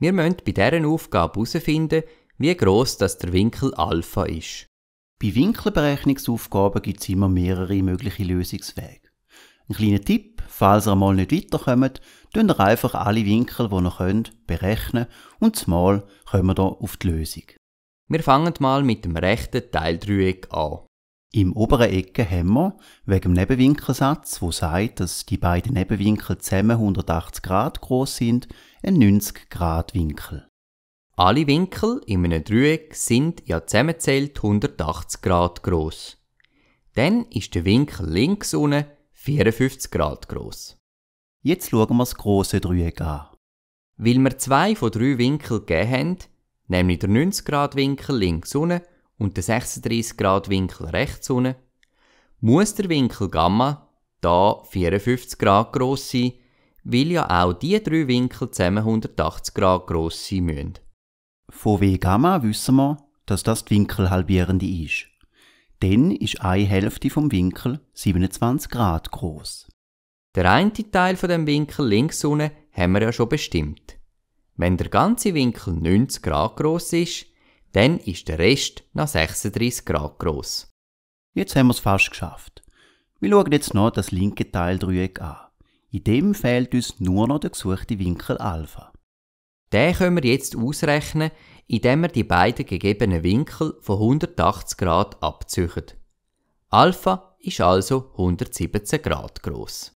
Wir müssen bei dieser Aufgabe herausfinden, wie gross das der Winkel Alpha ist. Bei Winkelberechnungsaufgaben gibt es immer mehrere mögliche Lösungswege. Ein kleiner Tipp, falls ihr einmal nicht weiterkommt, könnt ihr einfach alle Winkel, die ihr könnt, berechnen und zumal kommen wir hier auf die Lösung. Wir fangen mal mit dem rechten Teildreieck an. Im oberen Ecke haben wir, wegen dem Nebenwinkelsatz, wo sagt, dass die beiden Nebenwinkel zusammen 180 Grad groß sind, einen 90 Grad Winkel. Alle Winkel in einem Dreieck sind ja zusammengezählt 180 Grad groß. Dann ist der Winkel links unten 54 Grad groß. Jetzt schauen wir das große Dreieck an. Weil wir zwei von drei Winkeln gegeben haben, nämlich der 90 Grad Winkel links unten und den 36 Grad Winkel rechts unten, muss der Winkel Gamma da 54 Grad groß sein, weil ja auch die drei Winkel zusammen 180 Grad groß sein müssen. Von W Gamma wissen wir, dass das die Winkelhalbierende ist. Dann ist eine Hälfte vom Winkel 27 Grad groß. Der eine Teil von dem Winkel links unten haben wir ja schon bestimmt. Wenn der ganze Winkel 90 Grad groß ist, dann ist der Rest nach 36 Grad groß. Jetzt haben wir es fast geschafft. Wir schauen jetzt noch das linke Teil Teildreieck an. In dem fehlt uns nur noch der gesuchte Winkel Alpha. Den können wir jetzt ausrechnen, indem wir die beiden gegebenen Winkel von 180 Grad abzüchen. Alpha ist also 117 Grad groß.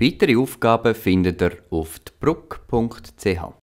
Weitere Aufgaben findet ihr auf bruck.ch.